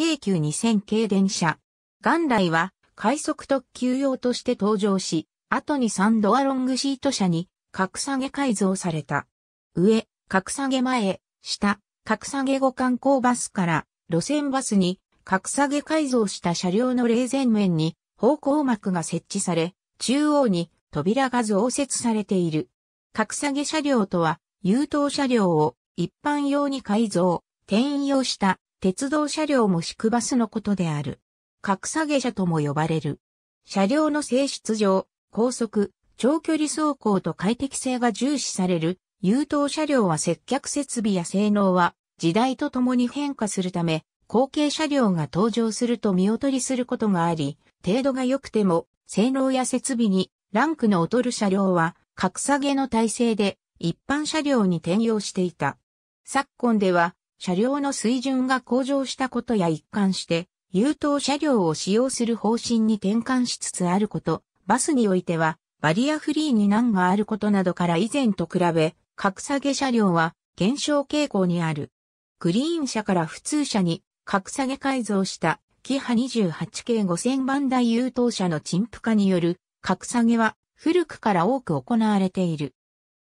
京急2000系電車。元来は快速特急用として登場し、後に3ドアロングシート車に格下げ改造された。上、格下げ前、下、格下げ後観光バスから路線バスに格下げ改造した車両の冷前面に方向幕が設置され、中央に扉が増設されている。格下げ車両とは、優等車両を一般用に改造、転用した鉄道車両も宿バスのことである。格下げ車とも呼ばれる。車両の性質上、高速、長距離走行と快適性が重視される、優等車両は接客設備や性能は時代とともに変化するため、後継車両が登場すると見劣りすることがあり、程度が良くても性能や設備にランクの劣る車両は格下げの体制で一般車両に転用していた。昨今では車両の水準が向上したことや一貫して、優等車両を使用する方針に転換しつつあること、バスにおいては、バリアフリーに難があることなどから以前と比べ、格下げ車両は減少傾向にある。グリーン車から普通車に格下げ改造したキハ28系5000番台優等車の陳腐化による格下げは古くから多く行われている。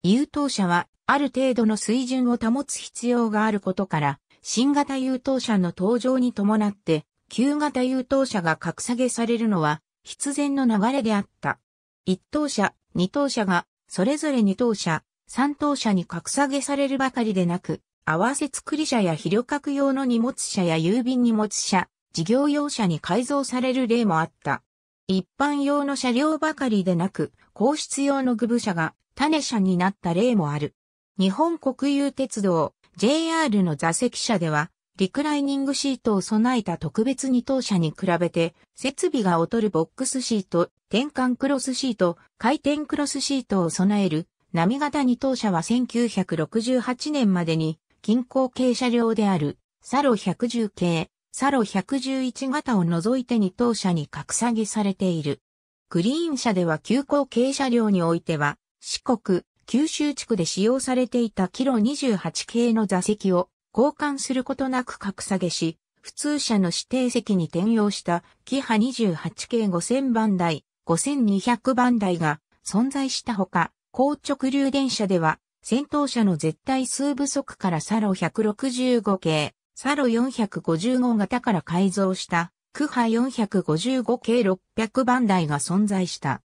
優等車はある程度の水準を保つ必要があることから、新型優等車の登場に伴って、旧型優等車が格下げされるのは必然の流れであった。一等車、二等車が、それぞれ二等車、三等車に格下げされるばかりでなく、合わせ作り車や肥料格用の荷物車や郵便荷物車、事業用車に改造される例もあった。一般用の車両ばかりでなく、皇室用の具部車が種車になった例もある。日本国有鉄道 JR の座席車では、リクライニングシートを備えた特別二等車に比べて、設備が劣るボックスシート、転換クロスシート、回転クロスシートを備える、波型二等車は1968年までに、近郊軽車両である、サロ110系、サロ111型を除いて二等車に格下げされている。グリーン車では急行軽車両においては、四国、九州地区で使用されていたキロ28系の座席を交換することなく格下げし、普通車の指定席に転用したキハ28系5000番台、5200番台が存在したほか、高直流電車では、先頭車の絶対数不足からサロ165系、サロ455型から改造した、クハ455系600番台が存在した。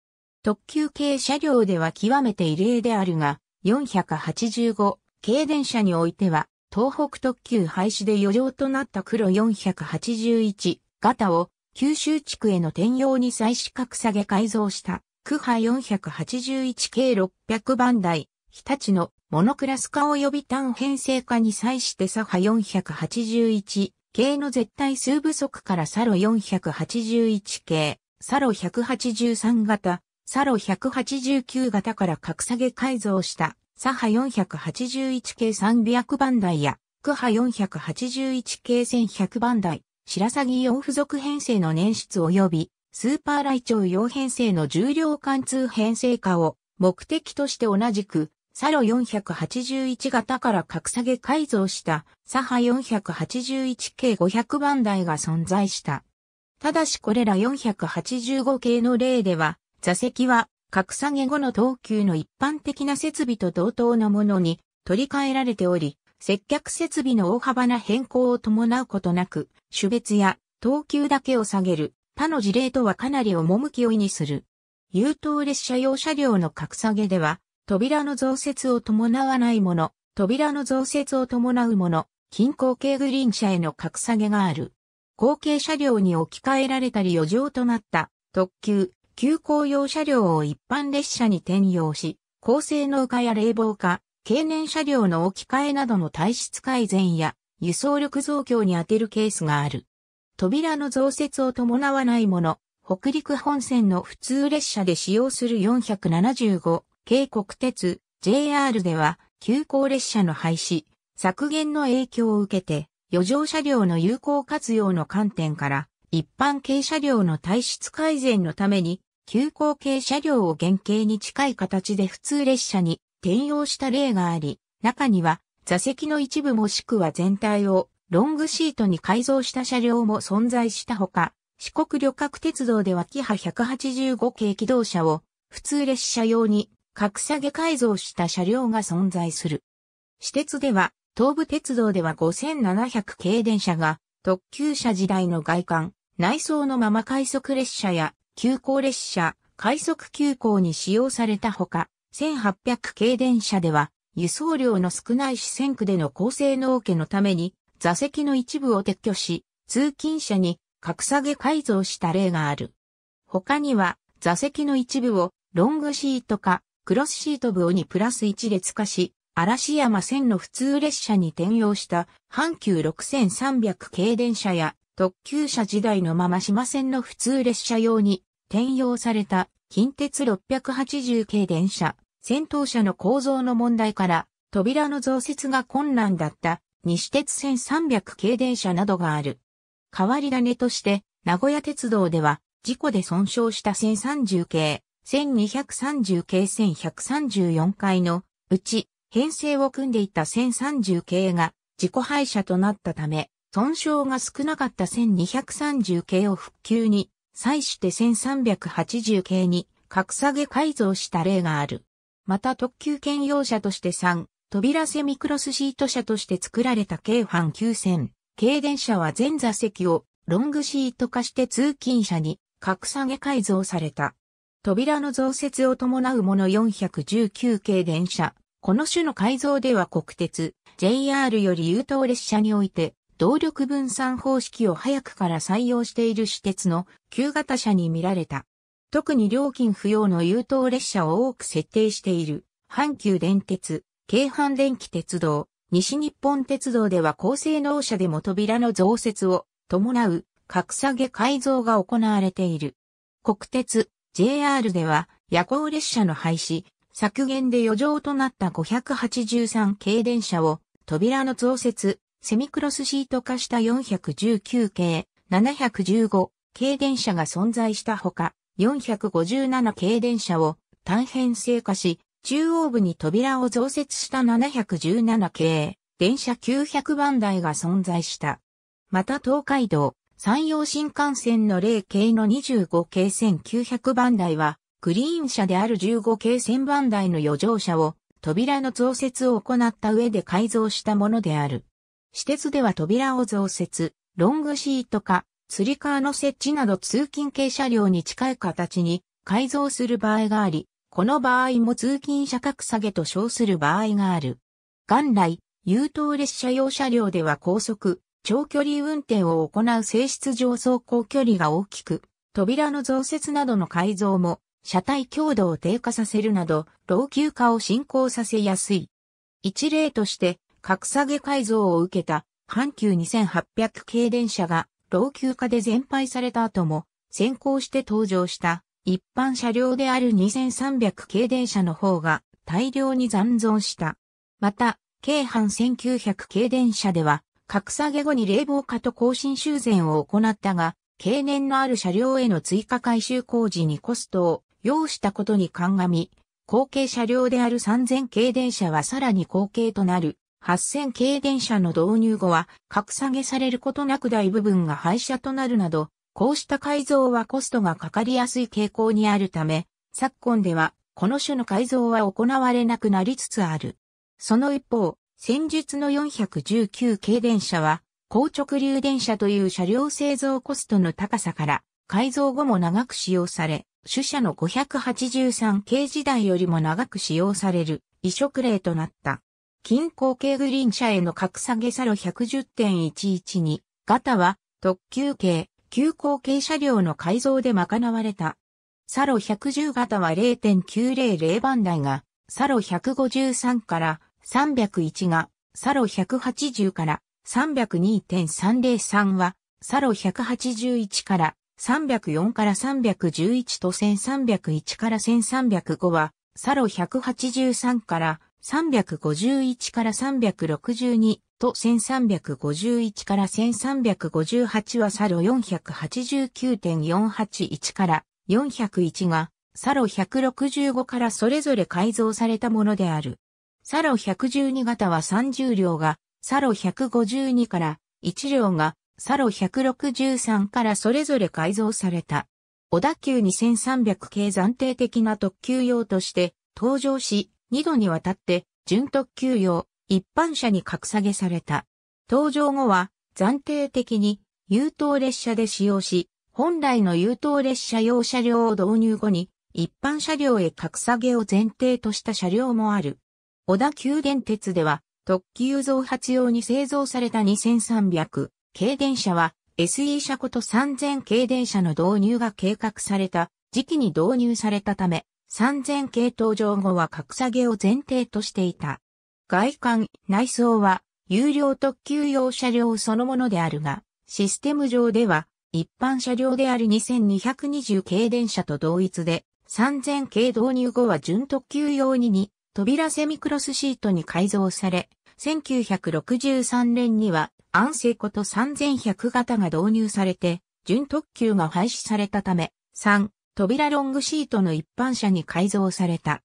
特急系車両では極めて異例であるが、485系電車においては、東北特急廃止で余剰となった黒481型を九州地区への転用に再資格下げ改造した区派481系600番台、日立のモノクラス化及び単編成化に際して左派481系の絶対数不足からサロ481系、サロ183型、サロ189型から格下げ改造したサハ481系300番台やクハ481 k 1100番台、白鷺4付属編成の年出及びスーパーライチョウ4編成の重量貫通編成化を目的として同じくサロ481型から格下げ改造したサハ481系500番台が存在した。ただしこれら485系の例では座席は格下げ後の等級の一般的な設備と同等のものに取り替えられており、接客設備の大幅な変更を伴うことなく、種別や等級だけを下げる他の事例とはかなり趣を意味する。優等列車用車両の格下げでは、扉の増設を伴わないもの、扉の増設を伴うもの、近郊系グリーン車への格下げがある。後継車両に置き換えられたり余剰となった特急、急行用車両を一般列車に転用し、高性能化や冷房化、経年車両の置き換えなどの体質改善や輸送力増強に充てるケースがある。扉の増設を伴わないもの、北陸本線の普通列車で使用する475系国鉄 JR では急行列車の廃止、削減の影響を受けて余剰車両の有効活用の観点から一般軽車両の体質改善のために急行系車両を原型に近い形で普通列車に転用した例があり、中には座席の一部もしくは全体をロングシートに改造した車両も存在したほか、四国旅客鉄道ではキハ185系機動車を普通列車用に格下げ改造した車両が存在する。私鉄では、東武鉄道では5700系電車が特急車時代の外観、内装のまま快速列車や急行列車、快速急行に使用されたほか、1800系電車では、輸送量の少ない四川区での高性能家のために、座席の一部を撤去し、通勤者に格下げ改造した例がある。他には、座席の一部をロングシートかクロスシート部を2プラス1列化し、嵐山線の普通列車に転用した阪急6300系電車や特急車時代のまま島線の普通列車用に転用された近鉄680系電車、先頭車の構造の問題から、扉の増設が困難だった西鉄線300系電車などがある。変わり種として、名古屋鉄道では、事故で損傷した1030系、1230系1134回のうち、編成を組んでいた1030系が自己廃車となったため、損傷が少なかった1230系を復旧に際して1380系に格下げ改造した例がある。また特急兼用車として3、扉セミクロスシート車として作られた京阪9000、軽電車は全座席をロングシート化して通勤車に格下げ改造された。扉の増設を伴うもの419系電車。この種の改造では国鉄、JR より優等列車において、動力分散方式を早くから採用している私鉄の旧型車に見られた。特に料金不要の優等列車を多く設定している、阪急電鉄、京阪電気鉄道、西日本鉄道では高性能車でも扉の増設を伴う格下げ改造が行われている。国鉄、JR では夜行列車の廃止、削減で余剰となった583系電車を扉の増設、セミクロスシート化した419系、715系電車が存在したほか、457系電車を単編成化し、中央部に扉を増設した717系、電車900番台が存在した。また東海道、山陽新幹線の0系の25系1900番台は、グリーン車である15系1000番台の余剰車を、扉の増設を行った上で改造したものである。私鉄では扉を増設、ロングシート化、釣り革の設置など通勤系車両に近い形に改造する場合があり、この場合も通勤者格下げと称する場合がある。元来、優等列車用車両では高速、長距離運転を行う性質上走行距離が大きく、扉の増設などの改造も、車体強度を低下させるなど、老朽化を進行させやすい。一例として、格下げ改造を受けた阪急2800系電車が老朽化で全廃された後も先行して登場した一般車両である2300系電車の方が大量に残存した。また、京阪1900系電車では格下げ後に冷房化と更新修繕を行ったが、経年のある車両への追加改修工事にコストを要したことに鑑み、後継車両である3000系電車はさらに後継となる8000系電車の導入後は格下げされることなく大部分が廃車となるなど、こうした改造はコストがかかりやすい傾向にあるため、昨今ではこの種の改造は行われなくなりつつある。その一方、先日の419系電車は、高直流電車という車両製造コストの高さから、改造後も長く使用され、主車の583系時代よりも長く使用される移植例となった。近郊系グリーン車への格下げサロ110.11に、型は特急系、急行系車両の改造で賄われた。サロ110型は0.900番台が、サロ153から301が、サロ180から302.303は、サロ181から304から311と1301から1305は、サロ183から351から362と1351から1358はサロ489.481から401がサロ165からそれぞれ改造されたものである。サロ112型は30両がサロ152から1両がサロ163からそれぞれ改造された。小田急2300系暫定的な特急用として登場し、2度にわたって準特急用一般車に格下げされた。搭乗後は暫定的に優等列車で使用し、本来の優等列車用車両を導入後に一般車両へ格下げを前提とした車両もある。小田急電鉄では特急増発用に製造された2300軽電車は SE 車こと3000軽電車の導入が計画された時期に導入されたため3000系統上後は格下げを前提としていた。外観、内装は、有料特急用車両そのものであるが、システム上では、一般車両である2220系電車と同一で、3000系導入後は準特急用に2、扉セミクロスシートに改造され、1963年には、安静こと3100型が導入されて、準特急が廃止されたため、3、扉ロングシートの一般車に改造された。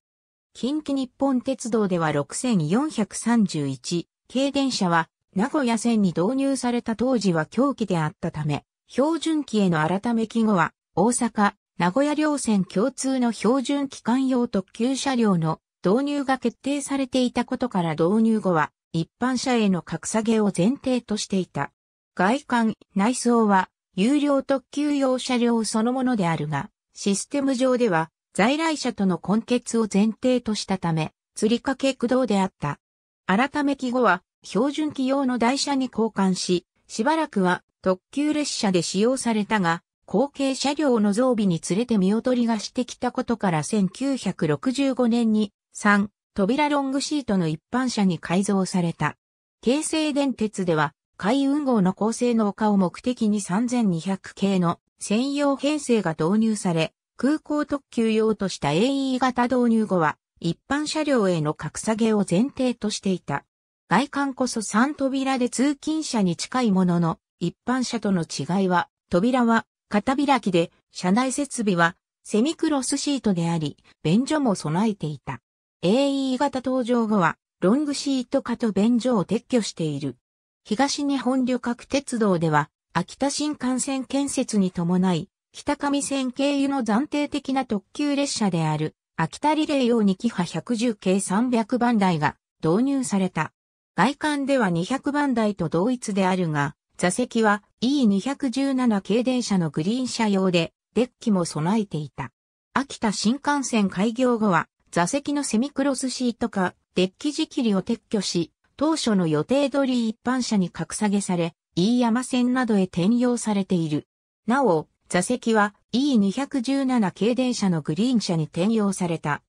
近畿日本鉄道では6431系電車は名古屋線に導入された当時は狂気であったため、標準機への改め記号は大阪、名古屋両線共通の標準機関用特急車両の導入が決定されていたことから導入後は一般車への格下げを前提としていた。外観、内装は有料特急用車両そのものであるが、システム上では在来車との根結を前提としたため、釣り掛け駆動であった。改め機後は標準機用の台車に交換し、しばらくは特急列車で使用されたが、後継車両の増備につれて見劣りがしてきたことから1965年に3扉ロングシートの一般車に改造された。京成電鉄では海運号の構成の丘を目的に3200系の専用編成が導入され、空港特急用とした AE 型導入後は、一般車両への格下げを前提としていた。外観こそ3扉で通勤車に近いものの、一般車との違いは、扉は片開きで、車内設備はセミクロスシートであり、便所も備えていた。AE 型登場後は、ロングシート化と便所を撤去している。東日本旅客鉄道では、秋田新幹線建設に伴い、北上線経由の暫定的な特急列車である、秋田リレー用に機波110系300番台が導入された。外観では200番台と同一であるが、座席は E217 系電車のグリーン車用で、デッキも備えていた。秋田新幹線開業後は、座席のセミクロスシート化、デッキ仕切りを撤去し、当初の予定通り一般車に格下げされ、飯山線などへ転用されている。なお、座席は E217 系電車のグリーン車に転用された。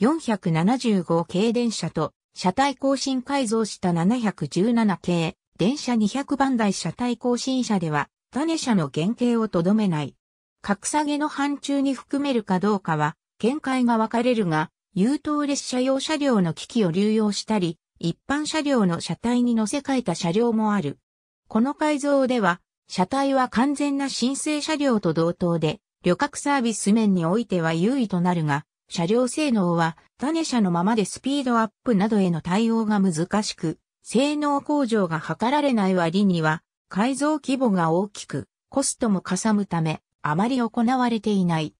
475系電車と車体更新改造した717系電車200番台車体更新車では種車の原型をとどめない。格下げの範疇に含めるかどうかは見解が分かれるが、優等列車用車両の機器を流用したり、一般車両の車体に乗せ替えた車両もある。この改造では、車体は完全な申請車両と同等で、旅客サービス面においては優位となるが、車両性能は種車のままでスピードアップなどへの対応が難しく、性能向上が図られない割には、改造規模が大きく、コストもかさむため、あまり行われていない。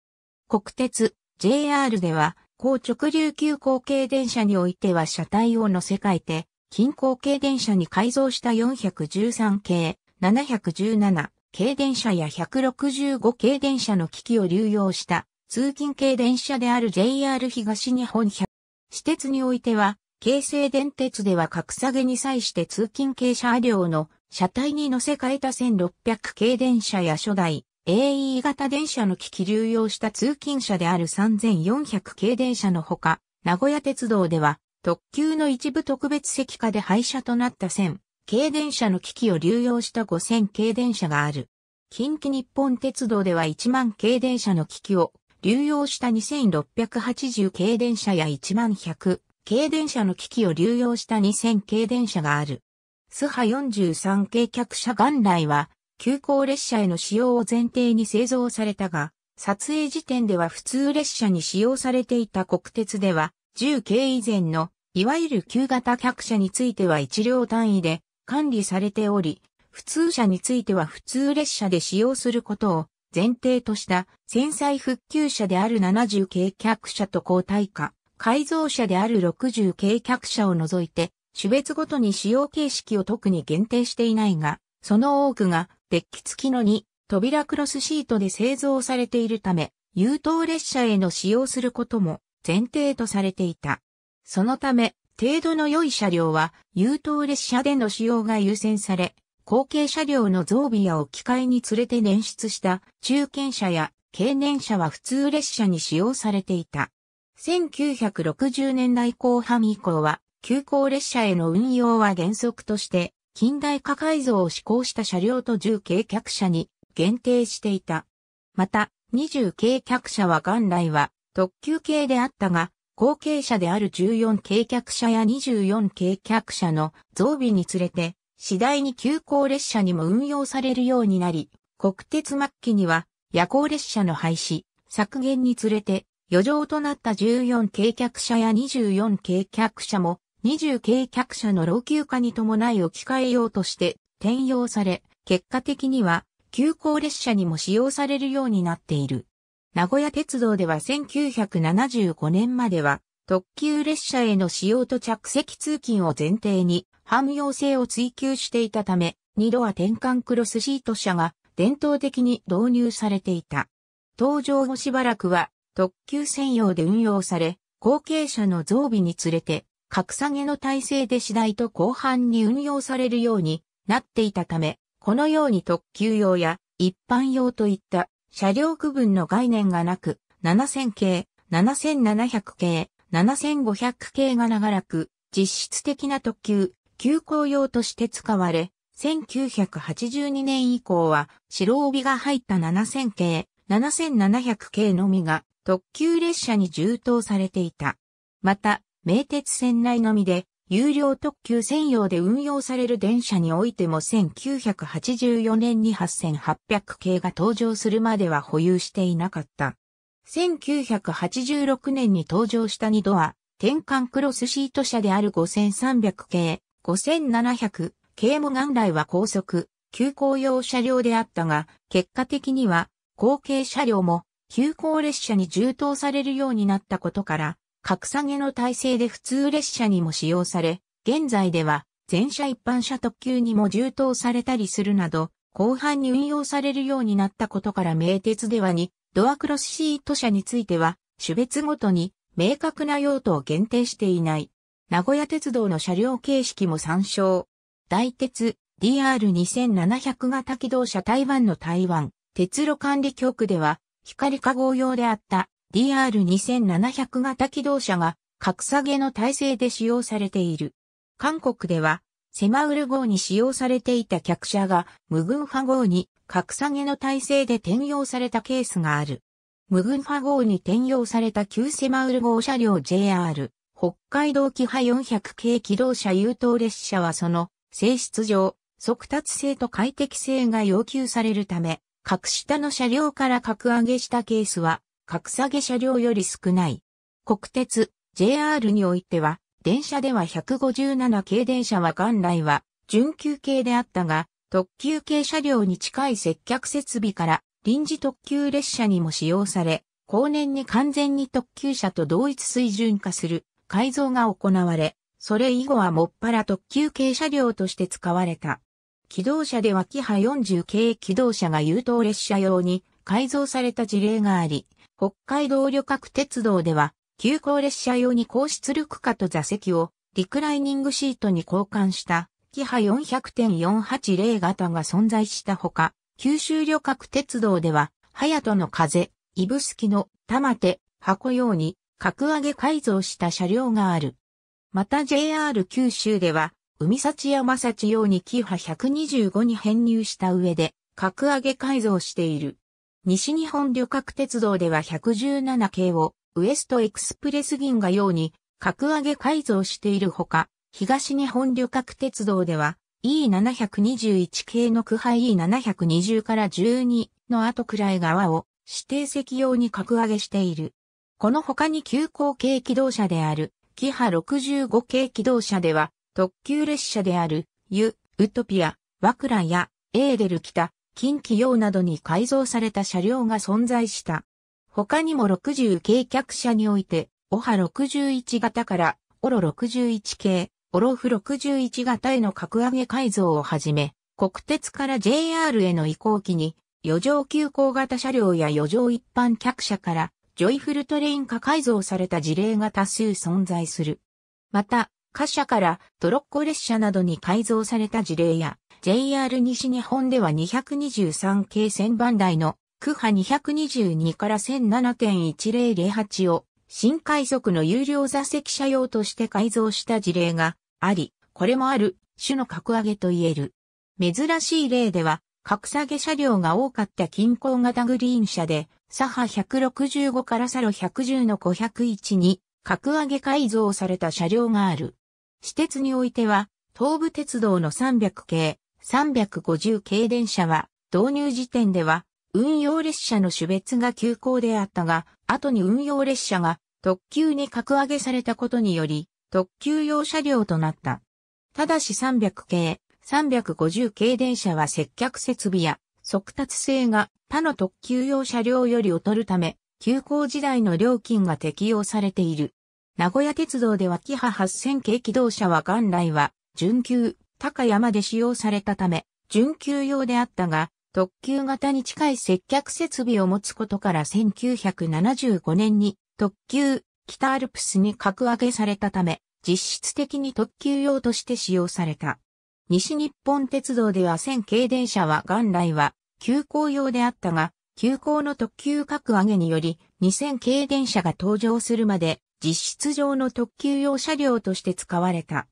国鉄、JR では、高直流急行系電車においては車体を乗せ替えて、近郊系電車に改造した413系、717系電車や165系電車の機器を流用した通勤系電車である JR 東日本100。私鉄においては、京成電鉄では格下げに際して通勤系車両の車体に乗せ替えた1600系電車や初代 AE 型電車の機器流用した通勤車である3400系電車のほか、名古屋鉄道では特急の一部特別席下で廃車となった線、系電車の機器を流用した5000系電車がある。近畿日本鉄道では1万系電車の機器を流用した2680系電車や1100系電車の機器を流用した2000系電車がある。スハ43系客車元来は急行列車への使用を前提に製造されたが、撮影時点では普通列車に使用されていた国鉄では、10系以前の、いわゆる旧型客車については1両単位で管理されており、普通車については普通列車で使用することを前提とした戦災復旧車である70系客車と交代化、改造車である60系客車を除いて、種別ごとに使用形式を特に限定していないが、その多くがデッキ付きの2、扉クロスシートで製造されているため、優等列車への使用することも前提とされていた。そのため、程度の良い車両は優等列車での使用が優先され、後継車両の増備や置き換えに連れて捻出した中堅車や経年車は普通列車に使用されていた。1960年代後半以降は、急行列車への運用は原則として近代化改造を施行した車両と10軽客車に限定していた。また、20軽客車は元来は特急系であったが、後継者である14軽客車や24軽客車の増備につれて、次第に急行列車にも運用されるようになり、国鉄末期には夜行列車の廃止、削減につれて、余剰となった14軽客車や24軽客車も20系客車の老朽化に伴い置き換えようとして転用され、結果的には急行列車にも使用されるようになっている。名古屋鉄道では1975年までは特急列車への使用と着席通勤を前提に汎用性を追求していたため、2度は転換クロスシート車が伝統的に導入されていた。登場後しばらくは特急専用で運用され、後継者の増備につれて格下げの体制で次第と後半に運用されるようになっていたため、このように特急用や一般用といった車両区分の概念がなく、7000系、7700系、7500系が長らく実質的な特急、急行用として使われ、1982年以降は白帯が入った7000系、7700系のみが特急列車に充当されていた。また、名鉄線内のみで、有料特急専用で運用される電車においても1984年に8800系が登場するまでは保有していなかった。1986年に登場した2度は、転換クロスシート車である5300系、5700系も元来は高速、急行用車両であったが、結果的には後継車両も急行列車に充当されるようになったことから、格下げの体制で普通列車にも使用され、現在では全車一般車特急にも充当されたりするなど、後半に運用されるようになったことから名鉄ではに、ドアクロスシート車については、種別ごとに明確な用途を限定していない。名古屋鉄道の車両形式も参照。大鉄 DR2700 型機動車台湾の台湾鉄路管理局では光化合用であった DR2700 型機動車が格下げの体制で使用されている。韓国では、セマウル号に使用されていた客車が無軍派号に格下げの体制で転用されたケースがある。無軍派号に転用された旧セマウル号車両 JR、北海道キハ400系機動車優等列車はその性質上、速達性と快適性が要求されるため、格下の車両から格上げしたケースは格下げ車両より少ない。国鉄、JR においては、電車では157系電車は元来は、準急系であったが、特急系車両に近い接客設備から、臨時特急列車にも使用され、後年に完全に特急車と同一水準化する改造が行われ、それ以後はもっぱら特急系車両として使われた。機動車ではキハ40系機動車が優等列車用に改造された事例があり、北海道旅客鉄道では、急行列車用に高出力化と座席をリクライニングシートに交換したキハ400.480型が存在したほか、九州旅客鉄道では、ヤトの風、イブスキの玉手、箱用に格上げ改造した車両がある。また JR 九州では、海幸山幸用にキハ125に編入した上で、格上げ改造している。西日本旅客鉄道では117系をウエストエクスプレス銀河用に格上げ改造しているほか、東日本旅客鉄道では E721 系の区配 E720 から12の後くらい側を指定席用に格上げしている。この他に急行系機動車である、キハ65系機動車では、特急列車である、ユ、ウトピア、ワクラや、エーデル北、近畿用などに改造された車両が存在した。他にも60系客車において、オハ61型からオロ61系、オロフ61型への格上げ改造をはじめ、国鉄から JR への移行期に、余剰急行型車両や余剰一般客車から、ジョイフルトレイン化改造された事例が多数存在する。また、貨車からトロッコ列車などに改造された事例や、JR 西日本では223系1000番台の区波222から1007.1008を新快速の有料座席車用として改造した事例があり、これもある種の格上げと言える。珍しい例では、格下げ車両が多かった近郊型グリーン車で、左波165からサロ110の501に、格上げ改造された車両がある。私鉄においては、東武鉄道の300系、350系電車は導入時点では運用列車の種別が急行であったが、後に運用列車が特急に格上げされたことにより特急用車両となった。ただし300系、350系電車は接客設備や速達性が他の特急用車両より劣るため、急行時代の料金が適用されている。名古屋鉄道ではキハ8000系機動車は元来は、準急、高山で使用されたため、準急用であったが、特急型に近い接客設備を持つことから1975年に特急北アルプスに格上げされたため、実質的に特急用として使用された。西日本鉄道では1000系電車は元来は急行用であったが、急行の特急格上げにより2000系電車が登場するまで実質上の特急用車両として使われた。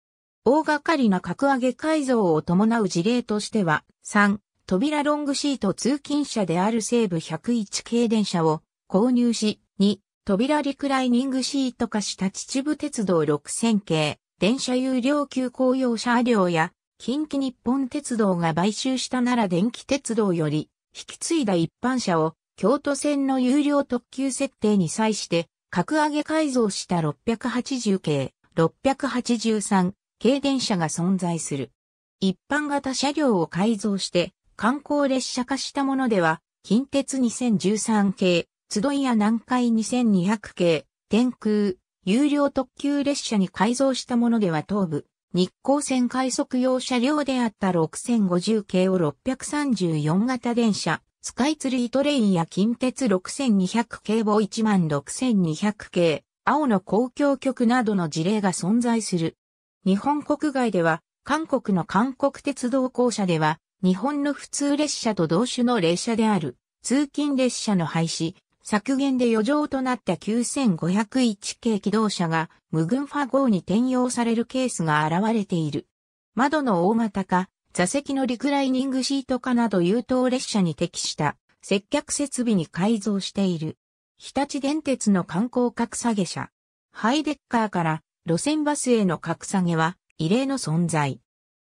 大掛かりな格上げ改造を伴う事例としては、3、扉ロングシート通勤車である西武101系電車を購入し、2、扉リクライニングシート化した秩父鉄道6000系、電車有料急行用車両や、近畿日本鉄道が買収した奈良電気鉄道より、引き継いだ一般車を、京都線の有料特急設定に際して、格上げ改造した680系、683、軽電車が存在する。一般型車両を改造して観光列車化したものでは、近鉄2013系、津戸屋南海2200系、天空、有料特急列車に改造したものでは東部、日光線快速用車両であった6050系を634型電車、スカイツリートレインや近鉄6200系を16200系、青の公共局などの事例が存在する。日本国外では、韓国の韓国鉄道公社では、日本の普通列車と同種の列車である、通勤列車の廃止、削減で余剰となった9501系機動車が無群ファ号に転用されるケースが現れている。窓の大型化、座席のリクライニングシート化など優等列車に適した接客設備に改造している。日立電鉄の観光格下げ車。ハイデッカーから路線バスへの格下げは異例の存在。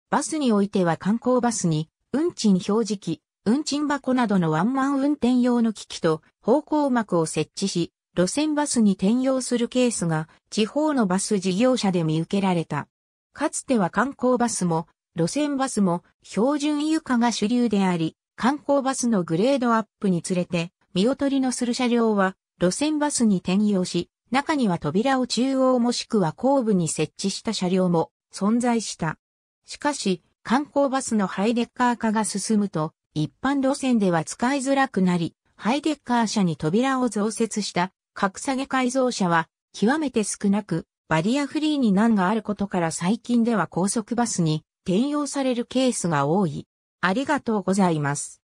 バスにおいては観光バスに、運賃表示器、運賃箱などのワンマン運転用の機器と方向幕を設置し、路線バスに転用するケースが地方のバス事業者で見受けられた。かつては観光バスも路線バスも標準床が主流であり、観光バスのグレードアップにつれて見劣りのする車両は路線バスに転用し、中には扉を中央もしくは後部に設置した車両も存在した。しかし、観光バスのハイデッカー化が進むと、一般路線では使いづらくなり、ハイデッカー車に扉を増設した格下げ改造車は極めて少なく、バリアフリーに難があることから最近では高速バスに転用されるケースが多い。ありがとうございます。